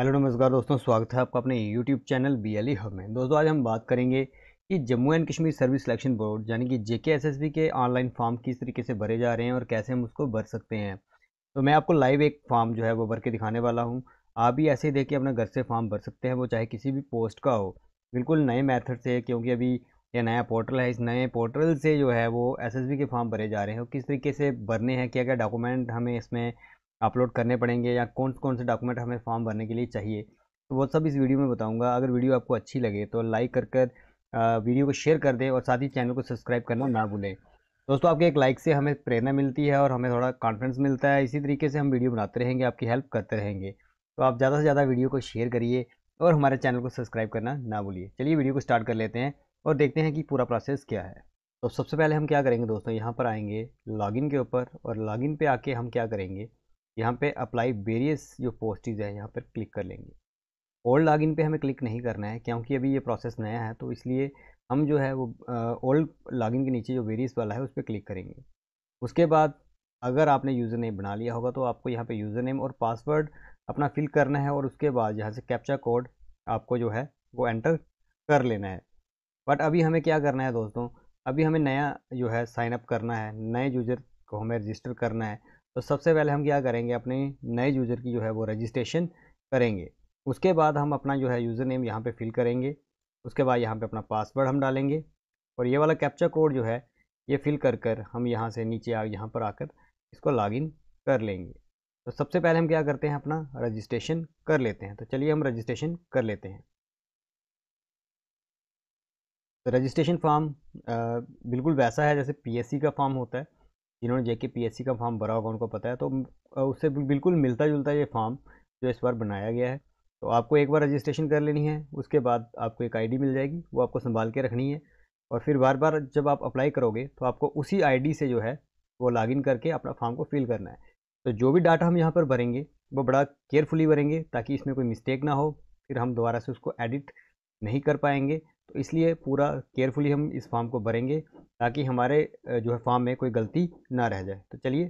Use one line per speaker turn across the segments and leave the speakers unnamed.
hello नमस्कार दोस्तों स्वागत है आपका अपने YouTube channel B L hub में दोस्तों आज हम बात करेंगे कि Jammu and Kashmir Service Selection Board यानी कि जे के ऑनलाइन फॉर्म किस तरीके से भरे जा रहे हैं और कैसे हम उसको भर सकते हैं तो मैं आपको लाइव एक फॉर्म जो है वो भर के दिखाने वाला हूँ आप भी ऐसे ही देख के अपने घर से फॉर्म भर सकते हैं वो चाहे किसी भी पोस्ट का हो बिल्कुल नए मैथड से क्योंकि अभी यह नया पोर्टल है इस नए पोर्टल से जो है वो एस के फॉर्म भरे जा रहे हैं किस तरीके से भरने हैं क्या क्या डॉक्यूमेंट हमें इसमें अपलोड करने पड़ेंगे या कौन कौन से डॉक्यूमेंट हमें फॉर्म भरने के लिए चाहिए तो वो सब इस वीडियो में बताऊँगा अगर वीडियो आपको अच्छी लगे तो लाइक कर कर वीडियो को शेयर कर दें और साथ ही चैनल को सब्सक्राइब करना ना भूलें दोस्तों आपके एक लाइक से हमें प्रेरणा मिलती है और हमें थोड़ा कॉन्फिडेंस मिलता है इसी तरीके से हम वीडियो बनाते रहेंगे आपकी हेल्प करते रहेंगे तो आप ज़्यादा से ज़्यादा वीडियो को शेयर करिए और हमारे चैनल को सब्सक्राइब करना ना भूलिए चलिए वीडियो को स्टार्ट कर लेते हैं और देखते हैं कि पूरा प्रोसेस क्या है तो सबसे पहले हम क्या करेंगे दोस्तों यहाँ पर आएंगे लॉगिन के ऊपर और लॉगिन पे आके हम क्या करेंगे यहाँ पे अप्लाई वेरियस जो पोस्टिज है यहाँ पर क्लिक कर लेंगे ओल्ड लॉगिन पे हमें क्लिक नहीं करना है क्योंकि अभी ये प्रोसेस नया है तो इसलिए हम जो है वो ओल्ड लॉगिन के नीचे जो वेरियस वाला है उस पर क्लिक करेंगे उसके बाद अगर आपने यूज़र नेम बना लिया होगा तो आपको यहाँ पे यूज़र नेम और पासवर्ड अपना फिल करना है और उसके बाद यहाँ से कैप्चा कोड आपको जो है वो एंटर कर लेना है बट अभी हमें क्या करना है दोस्तों अभी हमें नया जो है साइनअप करना है नए यूज़र को हमें रजिस्टर करना है तो सबसे पहले हम क्या करेंगे अपने नए यूज़र की जो है वो रजिस्ट्रेशन करेंगे उसके बाद हम अपना जो है यूज़र नेम यहाँ पे फिल करेंगे उसके बाद यहाँ पे अपना पासवर्ड हम डालेंगे और ये वाला कैप्चा कोड जो है ये फिल कर कर हम यहाँ से नीचे आ यहाँ पर आकर इसको लॉगिन कर लेंगे तो सबसे पहले हम क्या करते हैं अपना रजिस्ट्रेशन कर लेते हैं तो चलिए हम रजिस्ट्रेशन कर लेते हैं तो रजिस्ट्रेशन फॉर्म बिल्कुल वैसा है जैसे पीएससी का फॉर्म होता है जिन्होंने जेके पीएससी का फॉर्म भरा होगा उनको पता है तो उससे बिल्कुल मिलता जुलता ये फॉर्म जो इस बार बनाया गया है तो आपको एक बार रजिस्ट्रेशन कर लेनी है उसके बाद आपको एक आईडी मिल जाएगी वो आपको संभाल के रखनी है और फिर बार बार जब आप अप्लाई करोगे तो आपको उसी आईडी से जो है वो लॉग करके अपना फॉर्म को फिल करना है तो जो भी डाटा हम यहाँ पर भरेंगे वो बड़ा केयरफुली भरेंगे ताकि इसमें कोई मिस्टेक ना हो फिर हम दोबारा से उसको एडिट नहीं कर पाएंगे तो इसलिए पूरा केयरफुली हम इस फॉर्म को भरेंगे ताकि हमारे जो है फॉर्म में कोई गलती ना रह जाए तो चलिए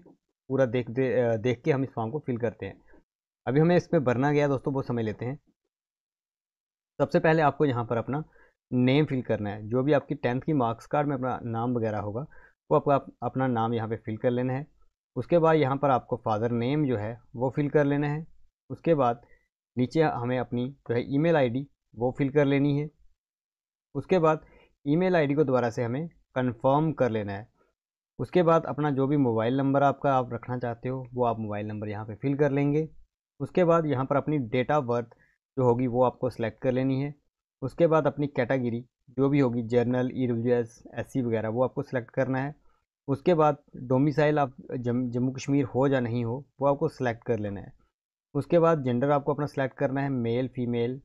पूरा देख दे, देख के हम इस फॉर्म को फिल करते हैं अभी हमें इस पर भरना गया दोस्तों वो समय लेते हैं सबसे पहले आपको यहाँ पर अपना नेम फिल करना है जो भी आपकी टेंथ की मार्क्स कार्ड में अपना नाम वगैरह होगा वो आपका आप, अपना नाम यहाँ पे फिल कर लेना है उसके बाद यहाँ पर आपको फादर नेम जो है वो फिल कर लेना है उसके बाद नीचे हमें अपनी जो है ई मेल वो फिल कर लेनी है उसके बाद ईमेल आईडी को दोबारा से हमें कंफर्म कर लेना है उसके बाद अपना जो भी मोबाइल नंबर आपका आप रखना चाहते हो वो आप मोबाइल नंबर यहाँ पे फिल कर लेंगे उसके बाद यहाँ पर अपनी डेट ऑफ बर्थ जो होगी वो आपको सेलेक्ट कर लेनी है उसके बाद अपनी कैटेगरी जो भी होगी general E W S S C वगैरह वो आपको सिलेक्ट करना है उसके बाद डोमिसाइल आप जम जम्मू कश्मीर हो या नहीं हो वो आपको सिलेक्ट कर लेना है उसके बाद जेंडर आपको अपना सेलेक्ट करना है मेल फीमेल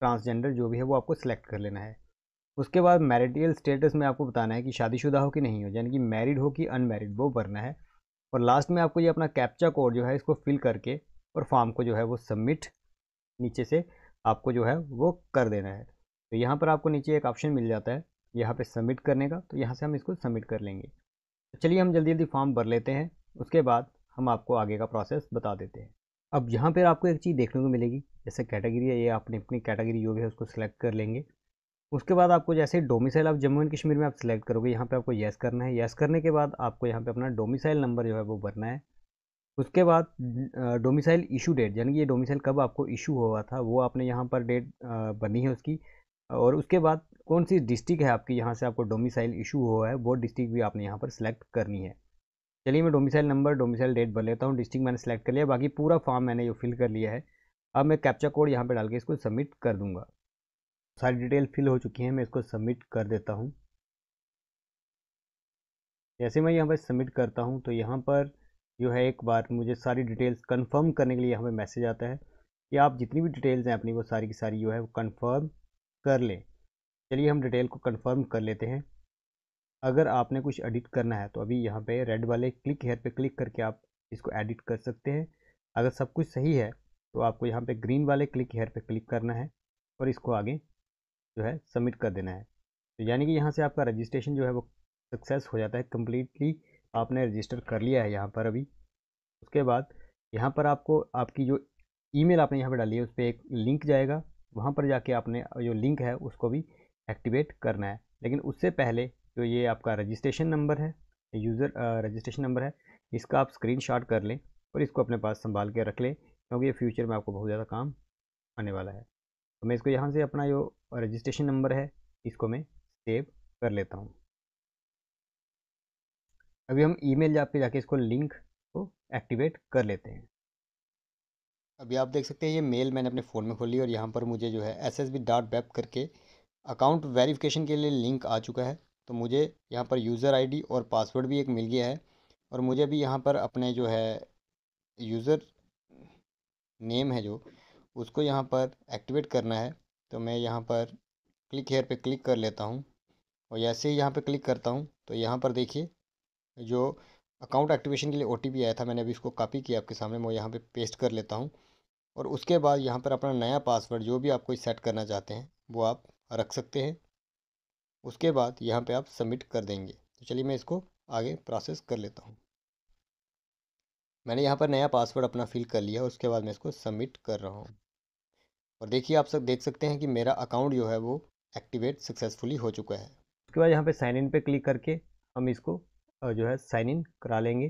ट्रांसजेंडर जो भी है वो आपको सिलेक्ट कर लेना है उसके बाद मैरिटियल स्टेटस में आपको बताना है कि शादीशुदा हो कि नहीं हो यानी कि मैरिड हो कि अनमैरिड वो भरना है और लास्ट में आपको ये अपना कैप्चा कोड जो है इसको फिल करके और फॉर्म को जो है वो सबमिट नीचे से आपको जो है वो कर देना है तो यहाँ पर आपको नीचे एक ऑप्शन मिल जाता है यहाँ पर सबमिट करने का तो यहाँ से हम इसको सबमिट कर लेंगे तो चलिए हम जल्दी जल्दी फॉर्म भर लेते हैं उसके बाद हम आपको आगे का प्रोसेस बता देते हैं अब यहाँ पर आपको एक चीज़ देखने को मिलेगी जैसे कैटेगरी है ये आपने अपनी कैटेगरी जो भी है उसको सिलेक्ट कर लेंगे उसके बाद आपको जैसे डोमिसाइल आप जम्मू एंड कश्मीर में आप सिलेक्ट करोगे यहाँ पे आपको येस करना है येस करने के बाद आपको यहाँ पे अपना डोमिसाइल नंबर जो है वो भरना है उसके बाद डोमिसाइल इशू डेट यानी कि ये डोमिसाइल कब आपको इशू हुआ था वो आपने यहाँ पर डेट बनी है उसकी और उसके बाद कौन सी डिस्ट्रिक्ट है आपकी यहाँ से आपको डोमिसाइल इशू हुआ है वो डिस्ट्रिक्ट भी आपने यहाँ पर सिलेक्ट करनी है चलिए मैं डोमिसाइल नंबर डोमिसाइल डेट भर लेता हूँ डिस्ट्रिक्ट मैंने सेलेक्ट कर लिया बाकी पूरा फॉर्म मैंने ये फिल कर लिया है अब मैं कैप्चा कोड यहाँ पर डाल के इसको सबमिट कर दूँगा सारी डिटेल फिल हो चुकी है मैं इसको सबमिट कर देता हूँ जैसे मैं यहाँ पर सबमिट करता हूँ तो यहाँ पर जो है एक बार मुझे सारी डिटेल्स कंफर्म करने के लिए यहाँ पर मैसेज आता है कि आप जितनी भी डिटेल्स हैं अपनी वो सारी की सारी जो है वो कंफर्म कर लें चलिए हम डिटेल को कंफर्म कर लेते हैं अगर आपने कुछ एडिट करना है तो अभी यहाँ पे रेड वाले क्लिक हेयर पे क्लिक करके आप इसको एडिट कर सकते हैं अगर सब कुछ सही है तो आपको यहाँ पे ग्रीन वाले क्लिक हेयर पे क्लिक करना है और इसको आगे जो है सबमिट कर देना है तो यानी कि यहाँ से आपका रजिस्ट्रेशन जो है वो सक्सेस हो जाता है कम्प्लीटली आपने रजिस्टर कर लिया है यहाँ पर अभी उसके बाद यहाँ पर आपको आपकी जो ईमेल आपने यहाँ पर डाली है उस पर एक लिंक जाएगा वहाँ पर जाके आपने जो लिंक है उसको भी एक्टिवेट करना है लेकिन उससे पहले जो ये आपका रजिस्ट्रेशन नंबर है यूज़र रजिस्ट्रेशन नंबर है इसका आप स्क्रीनशॉट कर लें और इसको अपने पास संभाल के रख लें क्योंकि ये फ्यूचर में आपको बहुत ज़्यादा काम आने वाला है तो मैं इसको यहाँ से अपना जो रजिस्ट्रेशन नंबर है इसको मैं सेव कर लेता हूँ अभी हम ईमेल मेल पे जाके इसको लिंक को एक्टिवेट कर लेते हैं अभी आप देख सकते हैं ये मेल मैंने अपने फ़ोन में खोली और यहाँ पर मुझे जो है S S B dot web करके अकाउंट वेरिफिकेशन के लिए लिंक आ चुका है तो मुझे यहाँ पर यूज़र आईडी और पासवर्ड भी एक मिल गया है और मुझे भी यहाँ पर अपने जो है यूज़र नेम है जो उसको यहाँ पर एक्टिवेट करना है तो मैं यहाँ पर क्लिक हेयर पे क्लिक कर लेता हूँ और जैसे ही यहाँ पे क्लिक करता हूँ तो यहाँ पर देखिए जो अकाउंट एक्टिवेशन के लिए ओ आया था मैंने अभी इसको कॉपी किया आपके सामने मैं यहाँ पर पे पेस्ट कर लेता हूँ और उसके बाद यहाँ पर अपना नया पासवर्ड जो भी आपको सेट करना चाहते हैं वो आप रख सकते हैं उसके बाद यहाँ पे आप सबमिट कर देंगे तो चलिए मैं इसको आगे प्रोसेस कर लेता हूँ मैंने यहाँ पर नया पासवर्ड अपना फिल कर लिया उसके बाद मैं इसको सबमिट कर रहा हूँ और देखिए आप सब देख सकते हैं कि मेरा अकाउंट जो है वो एक्टिवेट सक्सेसफुली हो चुका है उसके बाद यहाँ पे साइन इन पे क्लिक करके हम इसको जो है साइन इन करा लेंगे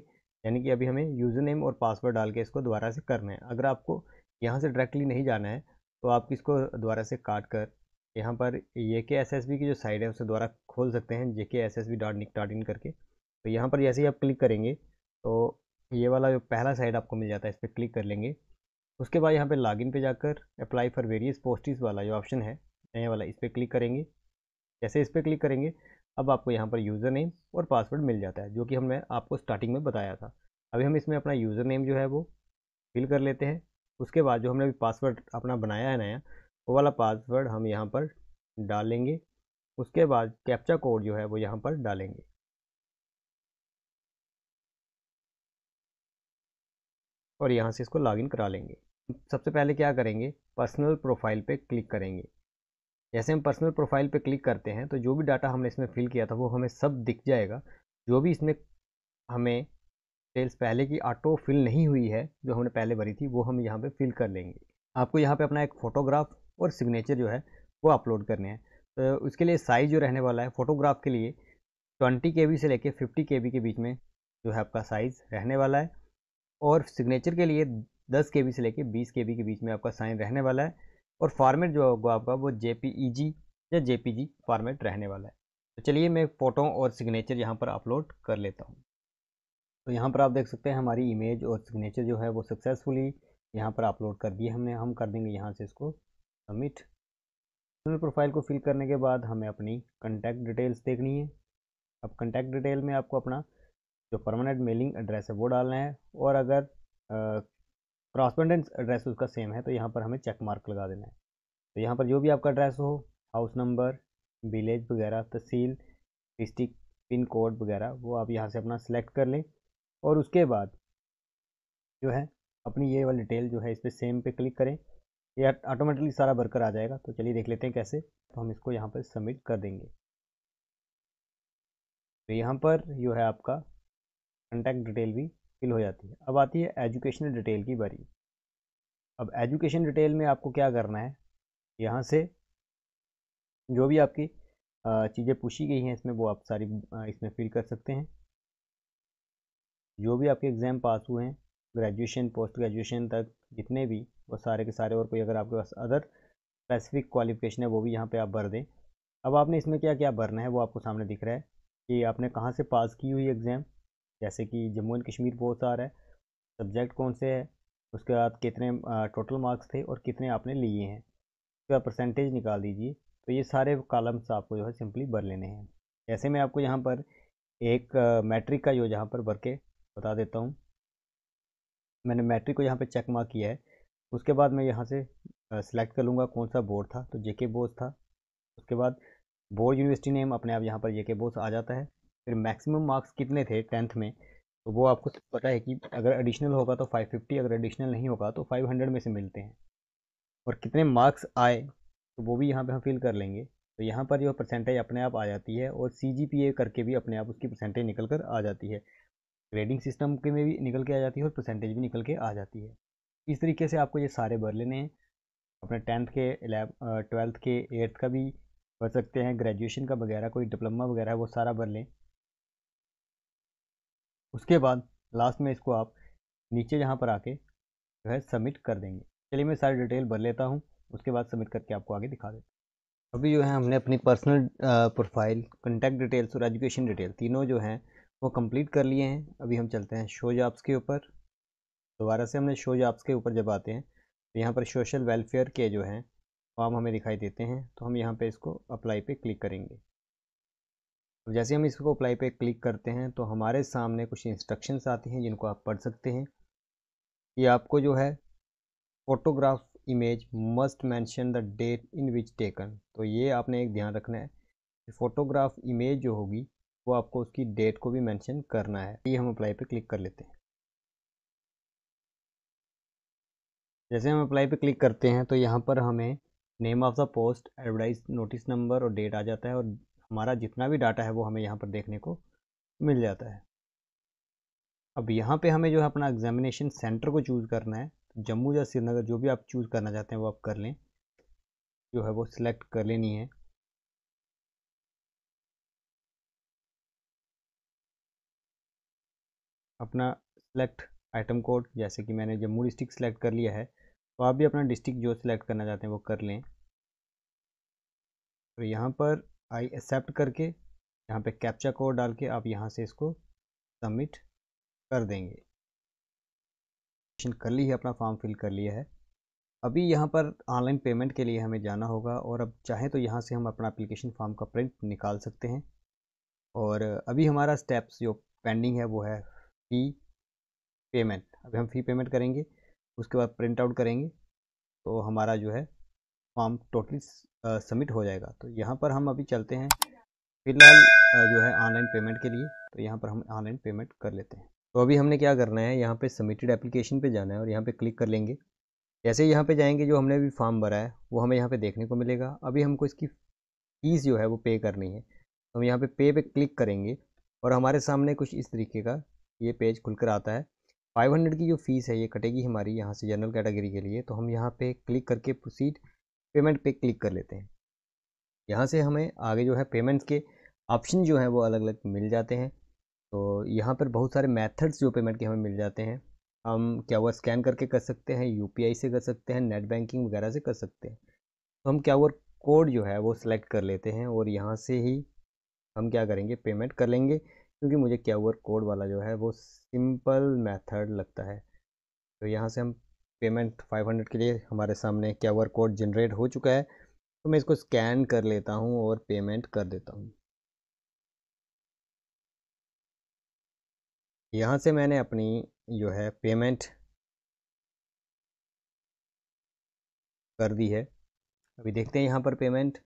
यानी कि अभी हमें यूज़र नेम और पासवर्ड डाल के इसको दोबारा से करना है अगर आपको यहाँ से डायरेक्टली नहीं जाना है तो आप इसको दोबारा से काट कर यहाँ पर ये के एस एस बी की जो साइड है उसे दोबारा खोल सकते हैं J K S S B dot nic dot in करके तो यहाँ पर जैसे ही आप क्लिक करेंगे तो ये वाला जो पहला साइड आपको मिल जाता है इस पर क्लिक कर लेंगे उसके बाद यहाँ पे लॉगिन पे जाकर अप्लाई फॉर वेरियस पोस्टिस वाला जो ऑप्शन है नया वाला इस पर क्लिक करेंगे जैसे इस पर क्लिक करेंगे अब आपको यहाँ पर यूज़र नेम और पासवर्ड मिल जाता है जो कि हमने आपको स्टार्टिंग में बताया था अभी हम इसमें अपना यूज़र नेम जो है वो फिल कर लेते हैं उसके बाद जो हमने अभी पासवर्ड अपना बनाया है नया वो वाला पासवर्ड हम यहाँ पर डालेंगे उसके बाद कैप्चा कोड जो है वो यहाँ पर डालेंगे और यहाँ से इसको लॉगिन करा लेंगे सबसे पहले क्या करेंगे पर्सनल प्रोफाइल पे क्लिक करेंगे जैसे हम पर्सनल प्रोफाइल पे क्लिक करते हैं तो जो भी डाटा हमने इसमें फिल किया था वो हमें सब दिख जाएगा जो भी इसमें हमें डिटेल्स पहले की ऑटो फिल नहीं हुई है जो हमने पहले भरी थी वो हम यहाँ पे फिल कर लेंगे आपको यहाँ पे अपना एक फ़ोटोग्राफ और सिग्नेचर जो है वो अपलोड करने हैं तो उसके लिए साइज़ जो रहने वाला है फ़ोटोग्राफ के लिए ट्वेंटी के से लेके फिफ्टी के के बीच में जो है आपका साइज़ रहने वाला है और सिग्नेचर के लिए दस के से लेके बीस के के बीच में आपका साइन रहने वाला है और फॉर्मेट जो होगा आपका वो जे या जे फॉर्मेट रहने वाला है तो चलिए मैं फ़ोटो और सिग्नेचर यहाँ पर अपलोड कर लेता हूँ तो यहाँ पर आप देख सकते हैं हमारी इमेज और सिग्नेचर जो है वो सक्सेसफुली यहाँ पर अपलोड कर दिए हमने हम कर देंगे यहाँ से इसको सबमिट प्रोफाइल को फिल करने के बाद हमें अपनी कंटैक्ट डिटेल्स देखनी है अब कंटैक्ट डिटेल में आपको अपना जो परमानेंट मेलिंग एड्रेस है वो डालना है और अगर क्रॉसपेंडेंट एड्रेस उसका सेम है तो यहाँ पर हमें चेक मार्क लगा देना है तो यहाँ पर जो भी आपका एड्रेस हो हाउस नंबर विलेज वगैरह तहसील डिस्ट्रिक्ट पिन कोड वगैरह वो आप यहाँ से अपना सेलेक्ट कर लें और उसके बाद जो है अपनी ये वाली डिटेल जो है इस पर सेम पे क्लिक करें ये ऑटोमेटिकली सारा बरकर आ जाएगा तो चलिए देख लेते हैं कैसे तो हम इसको यहाँ पर सबमिट कर देंगे तो यहाँ पर जो है आपका कंटैक्ट डिटेल भी फिल हो जाती है अब आती है एजुकेशनल डिटेल की बारी अब एजुकेशन डिटेल में आपको क्या करना है यहाँ से जो भी आपकी चीज़ें पूछी गई हैं इसमें वो आप सारी इसमें फिल कर सकते हैं जो भी आपके एग्ज़ाम पास हुए हैं ग्रेजुएशन पोस्ट ग्रेजुएशन तक जितने भी वो सारे के सारे और कोई अगर आपके पास अदर स्पेसिफिक क्वालिफिकेशन है वो भी यहाँ पे आप भर दें अब आपने इसमें क्या क्या भरना है वो आपको सामने दिख रहा है कि आपने कहाँ से पास की हुई एग्ज़ाम जैसे कि जम्मू एंड कश्मीर बहुत सारा है सब्जेक्ट कौन से है उसके बाद कितने टोटल मार्क्स थे और कितने आपने लिए हैं उसके बाद परसेंटेज निकाल दीजिए तो ये सारे कालम्स आपको जो है सिंपली भर लेने हैं जैसे मैं आपको यहाँ पर एक मैट्रिक का जो यहाँ पर भर के बता देता हूँ मैंने मैट्रिक को यहाँ पर चेक मार्क किया है उसके बाद मैं यहाँ से सेलेक्ट कर लूँगा कौन सा बोर्ड था तो जेके बोस था उसके बाद बोर्ड यूनिवर्सिटी नेम अपने आप यहाँ पर जेके बोस आ जाता है फिर मैक्सिमम मार्क्स कितने थे टेंथ में तो वो आपको पता है कि अगर एडिशनल होगा तो 550 अगर एडिशनल नहीं होगा तो 500 में से मिलते हैं और कितने मार्क्स आए तो वो भी यहाँ पे हम फिल कर लेंगे तो यहाँ पर जो परसेंटेज अपने आप आ जाती है और सी करके भी अपने आप उसकी परसेंटेज निकल कर आ जाती है ग्रेडिंग सिस्टम के में भी निकल के आ जाती है और परसेंटेज भी निकल के आ जाती है इस तरीके से आपको ये सारे भर लेने हैं अपने टेंथ के ट्वेल्थ के एट्थ का भी भर सकते हैं ग्रेजुएशन का वगैरह कोई डिप्लोमा वगैरह वो सारा भर लें उसके बाद लास्ट में इसको आप नीचे जहाँ पर आके जो है सबमिट कर देंगे चलिए मैं सारी डिटेल भर लेता हूँ उसके बाद सबमिट करके आपको आगे दिखा देता हूँ अभी जो है हमने अपनी पर्सनल प्रोफाइल कंटैक्ट डिटेल्स और एजुकेशन डिटेल तीनों जो हैं वो कंप्लीट कर लिए हैं अभी हम चलते हैं शो जॉब्स के ऊपर दोबारा से हमने शो जॉब्स के ऊपर जब आते हैं तो यहाँ पर सोशल वेलफेयर के जो हैं फॉर्म हमें दिखाई देते हैं तो हम यहाँ पर इसको अप्लाई पर क्लिक करेंगे जैसे हम इसको अप्लाई पे क्लिक करते हैं तो हमारे सामने कुछ इंस्ट्रक्शंस आती हैं जिनको आप पढ़ सकते हैं कि आपको जो है photograph image must mention the date in which taken तो ये आपने एक ध्यान रखना है कि फ़ोटोग्राफ इमेज जो होगी वो आपको उसकी डेट को भी मैंशन करना है ये हम अप्लाई पे क्लिक कर लेते हैं जैसे हम अप्लाई पे क्लिक करते हैं तो यहाँ पर हमें name of the post advertise notice number और डेट आ जाता है और हमारा जितना भी डाटा है वो हमें यहाँ पर देखने को मिल जाता है अब यहाँ पे हमें जो है अपना एग्जामिनेशन सेंटर को चूज़ करना है तो जम्मू या श्रीनगर जो भी आप चूज़ करना चाहते हैं वो आप कर लें जो है वो सिलेक्ट कर लेनी है अपना सिलेक्ट आइटम कोड जैसे कि मैंने जम्मू डिस्ट्रिक्ट सेलेक्ट कर लिया है तो आप भी अपना डिस्ट्रिक्ट जो सिलेक्ट करना चाहते हैं वो कर लें तो यहाँ पर आई एक्सेप्ट करके यहाँ पे कैप्चा कोड डाल के आप यहाँ से इसको सबमिट कर देंगे कर ली है अपना फॉर्म फिल कर लिया है अभी यहाँ पर ऑनलाइन पेमेंट के लिए हमें जाना होगा और अब चाहें तो यहाँ से हम अपना एप्लीकेशन फॉर्म का प्रिंट निकाल सकते हैं और अभी हमारा स्टेप्स जो पेंडिंग है वो है फ़ी पेमेंट अभी हम फ़ी पेमेंट करेंगे उसके बाद प्रिंट आउट करेंगे तो हमारा जो है फॉर्म टोटली सबमिट हो जाएगा तो यहाँ पर हम अभी चलते हैं फिलहाल जो है ऑनलाइन पेमेंट के लिए तो यहाँ पर हम ऑनलाइन पेमेंट कर लेते हैं तो अभी हमने क्या करना है यहाँ पे सबमिटेड एप्लीकेशन पे जाना है और यहाँ पे क्लिक कर लेंगे जैसे यहाँ पे जाएंगे जो हमने अभी फॉर्म भरा है वो हमें यहाँ पे देखने को मिलेगा अभी हमको इसकी फ़ीस जो है वो पे करनी है तो हम यहाँ पे पे पे क्लिक करेंगे और हमारे सामने कुछ इस तरीके का ये पेज खुलकर आता है फाइव की जो फ़ीस है ये कटेगी हमारी यहाँ से जनरल कैटेगरी के लिए तो हम यहाँ पर क्लिक करके प्रोसीड पेमेंट पे क्लिक कर लेते हैं यहाँ से हमें आगे जो है पेमेंट्स के ऑप्शन जो हैं वो अलग अलग मिल जाते हैं तो यहाँ पर बहुत सारे मेथड्स जो पेमेंट के हमें मिल जाते हैं हम क्या हुआ स्कैन करके कर सकते हैं यूपीआई से कर सकते हैं नेट बैंकिंग वगैरह से कर सकते हैं तो हम क्या हुआ कोड जो है वो सिलेक्ट कर लेते हैं और यहाँ से ही हम क्या करेंगे पेमेंट कर लेंगे क्योंकि मुझे क्या हुआ कोड वाला जो है वो सिंपल मेथड लगता है तो यहाँ से हम पेमेंट 500 के लिए हमारे सामने क्यू आर कोड जनरेट हो चुका है तो मैं इसको स्कैन कर लेता हूँ और पेमेंट कर देता हूँ यहाँ से मैंने अपनी जो है पेमेंट कर दी है अभी देखते हैं यहाँ पर पेमेंट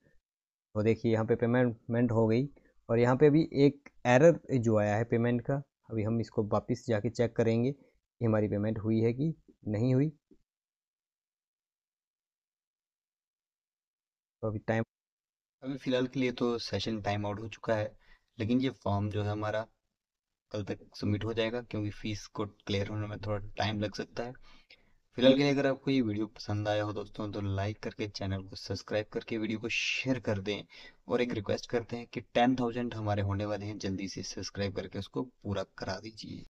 तो देखिए यहाँ पे पेमेंट हो गई और यहाँ पे अभी एक एरर जो आया है पेमेंट का अभी हम इसको वापस जाके चेक करेंगे कि हमारी पेमेंट हुई है कि नहीं हुई तो अभी टाइम अभी फ़िलहाल के लिए तो सेशन टाइम आउट हो चुका है लेकिन ये फॉर्म जो है हमारा कल तक सबमिट हो जाएगा क्योंकि फ़ीस को क्लियर होने में थोड़ा टाइम लग सकता है फिलहाल के लिए अगर आपको ये वीडियो पसंद आया हो दोस्तों तो लाइक करके चैनल को सब्सक्राइब करके वीडियो को शेयर कर दें और एक रिक्वेस्ट करते हैं कि टेन थाउजेंड हमारे होने वाले हैं जल्दी से सब्सक्राइब करके उसको पूरा करा दीजिए